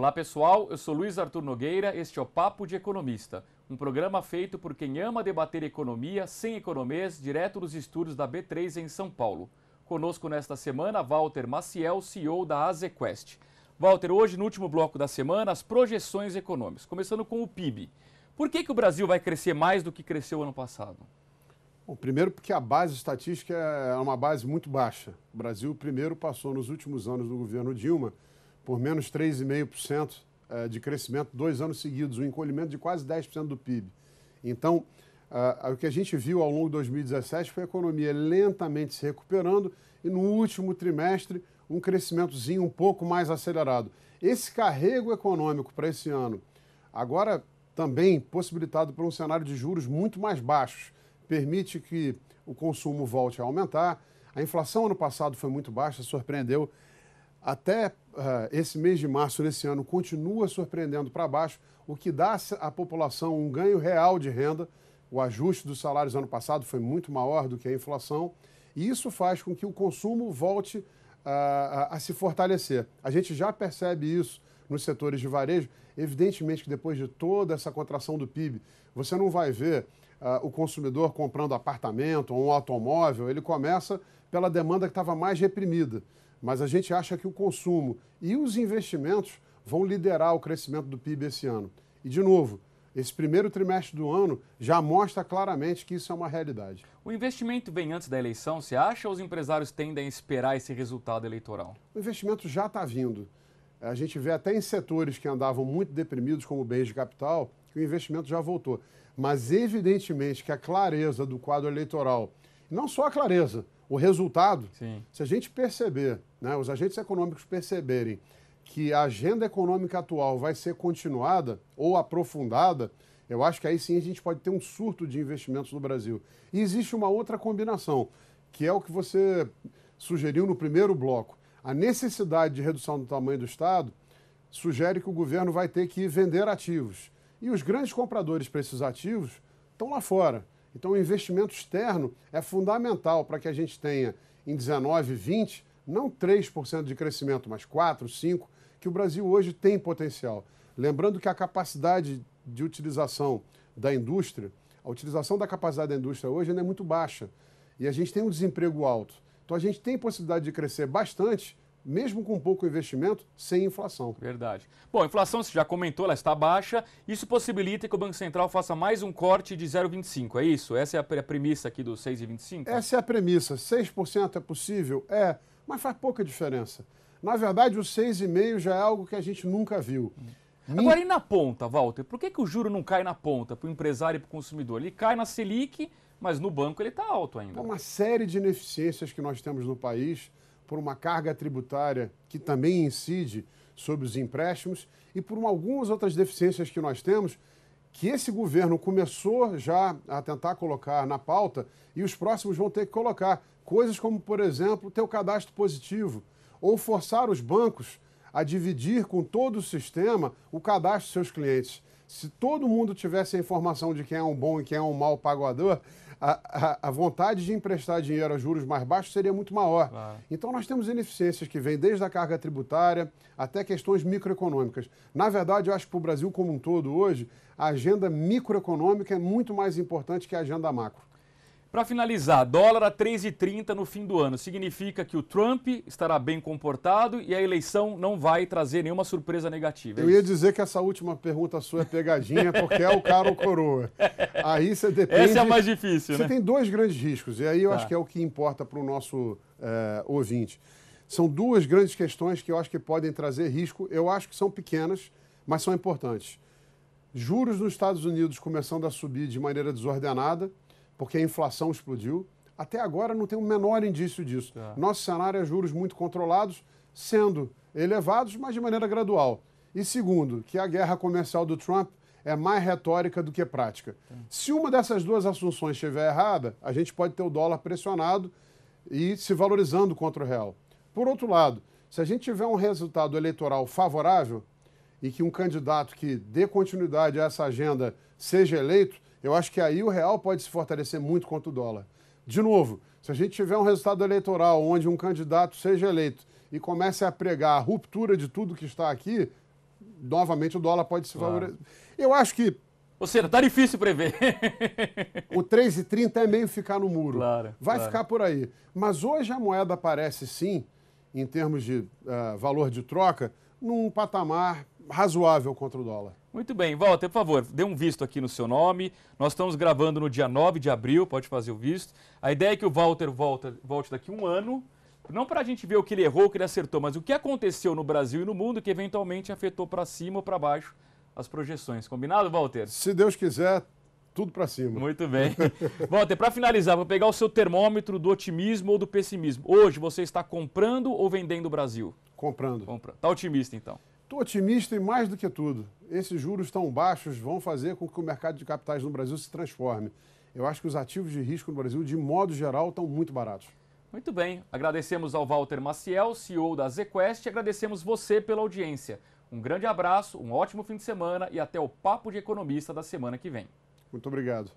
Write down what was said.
Olá pessoal, eu sou Luiz Arthur Nogueira, este é o Papo de Economista, um programa feito por quem ama debater economia sem economês, direto dos estúdios da B3 em São Paulo. Conosco nesta semana, Walter Maciel, CEO da Azequest. Walter, hoje no último bloco da semana, as projeções econômicas, começando com o PIB. Por que, que o Brasil vai crescer mais do que cresceu ano passado? Bom, primeiro porque a base estatística é uma base muito baixa. O Brasil primeiro passou nos últimos anos do governo Dilma por menos 3,5% eh, de crescimento dois anos seguidos, um encolhimento de quase 10% do PIB. Então, eh, o que a gente viu ao longo de 2017 foi a economia lentamente se recuperando e no último trimestre um crescimentozinho um pouco mais acelerado. Esse carrego econômico para esse ano, agora também possibilitado por um cenário de juros muito mais baixos, permite que o consumo volte a aumentar. A inflação ano passado foi muito baixa, surpreendeu até uh, esse mês de março desse ano continua surpreendendo para baixo, o que dá à população um ganho real de renda. O ajuste dos salários ano passado foi muito maior do que a inflação, e isso faz com que o consumo volte uh, a, a se fortalecer. A gente já percebe isso nos setores de varejo. Evidentemente que depois de toda essa contração do PIB, você não vai ver uh, o consumidor comprando apartamento ou um automóvel, ele começa pela demanda que estava mais reprimida mas a gente acha que o consumo e os investimentos vão liderar o crescimento do PIB esse ano. E, de novo, esse primeiro trimestre do ano já mostra claramente que isso é uma realidade. O investimento vem antes da eleição, você acha, ou os empresários tendem a esperar esse resultado eleitoral? O investimento já está vindo. A gente vê até em setores que andavam muito deprimidos, como bens de capital, que o investimento já voltou. Mas, evidentemente, que a clareza do quadro eleitoral, não só a clareza, o resultado, Sim. se a gente perceber né, os agentes econômicos perceberem que a agenda econômica atual vai ser continuada ou aprofundada, eu acho que aí sim a gente pode ter um surto de investimentos no Brasil. E existe uma outra combinação, que é o que você sugeriu no primeiro bloco. A necessidade de redução do tamanho do Estado sugere que o governo vai ter que vender ativos. E os grandes compradores para esses ativos estão lá fora. Então, o investimento externo é fundamental para que a gente tenha, em 19 e 20, não 3% de crescimento, mas 4%, 5%, que o Brasil hoje tem potencial. Lembrando que a capacidade de utilização da indústria, a utilização da capacidade da indústria hoje ainda é muito baixa. E a gente tem um desemprego alto. Então a gente tem possibilidade de crescer bastante, mesmo com pouco investimento, sem inflação. Verdade. Bom, a inflação, você já comentou, ela está baixa. Isso possibilita que o Banco Central faça mais um corte de 0,25, é isso? Essa é a premissa aqui do 6,25? Essa é a premissa. 6% é possível? É mas faz pouca diferença. Na verdade, o 6,5 já é algo que a gente nunca viu. Hum. Agora, e na ponta, Walter? Por que, que o juro não cai na ponta para o empresário e para o consumidor? Ele cai na Selic, mas no banco ele está alto ainda. Uma série de ineficiências que nós temos no país por uma carga tributária que também incide sobre os empréstimos e por algumas outras deficiências que nós temos que esse governo começou já a tentar colocar na pauta e os próximos vão ter que colocar. Coisas como, por exemplo, ter o cadastro positivo ou forçar os bancos a dividir com todo o sistema o cadastro dos seus clientes. Se todo mundo tivesse a informação de quem é um bom e quem é um mau pagador, a, a, a, vontade de emprestar dinheiro a juros mais baixos seria muito maior. Claro. Então, nós temos ineficiências que vêm desde a carga tributária até questões microeconômicas. Na verdade, eu acho que para o Brasil como um todo hoje, a agenda microeconômica é muito mais importante que a agenda macro. Para finalizar, dólar a 3,30 no fim do ano. Significa que o Trump estará bem comportado e a eleição não vai trazer nenhuma surpresa negativa. É Eu ia dizer que essa última pergunta sua é pegadinha, porque é o cara ou coroa. Aí você depende. Essa é a mais difícil, você né? Você tem dois grandes riscos, e aí eu tá. acho que é o que importa para o nosso é, ouvinte. São duas grandes questões que eu acho que podem trazer risco. Eu acho que são pequenas, mas são importantes. Juros nos Estados Unidos começando a subir de maneira desordenada porque a inflação explodiu. Até agora não tem o menor indício disso. É. Nosso cenário é juros muito controlados, sendo elevados, mas de maneira gradual. E segundo, que a guerra comercial do Trump é mais retórica do que prática. É. Se uma dessas duas assunções estiver errada, a gente pode ter o dólar pressionado e se valorizando contra o real. Por outro lado, se a gente tiver um resultado eleitoral favorável e que um candidato que dê continuidade a essa agenda seja eleito, eu acho que aí o real pode se fortalecer muito contra o dólar. De novo, se a gente tiver um resultado eleitoral onde um candidato seja eleito e comece a pregar a ruptura de tudo que está aqui, novamente o dólar pode se claro. valorizar. Eu acho que. Ou seja, tá difícil prever. o 3,30 é meio ficar no muro. Claro, Vai claro. ficar por aí. Mas hoje a moeda parece sim, em termos de uh, valor de troca, num patamar razoável contra o dólar. Muito bem, Walter, por favor, dê um visto aqui no seu nome. Nós estamos gravando no dia 9 de abril, pode fazer o visto. A ideia é que o Walter volta, volte daqui um ano, não para a gente ver o que ele errou, o que ele acertou, mas o que aconteceu no Brasil e no mundo que eventualmente afetou para cima ou para baixo as projeções. Combinado, Walter? Se Deus quiser, tudo para cima. Muito bem. Walter, para finalizar, vou pegar o seu termômetro do otimismo ou do pessimismo. Hoje você está comprando ou vendendo o Brasil? Comprando. Compra. Tá otimista então. Estou otimista e mais do que tudo. Esses juros tão baixos vão fazer com que o mercado de capitais no Brasil se transforme. Eu acho que os ativos de risco no Brasil, de modo geral, estão muito baratos. Muito bem. Agradecemos ao Walter Maciel, CEO da ZQuest, e agradecemos você pela audiência. Um grande abraço, um ótimo fim de semana e até o Papo de Economista da semana que vem. Muito obrigado.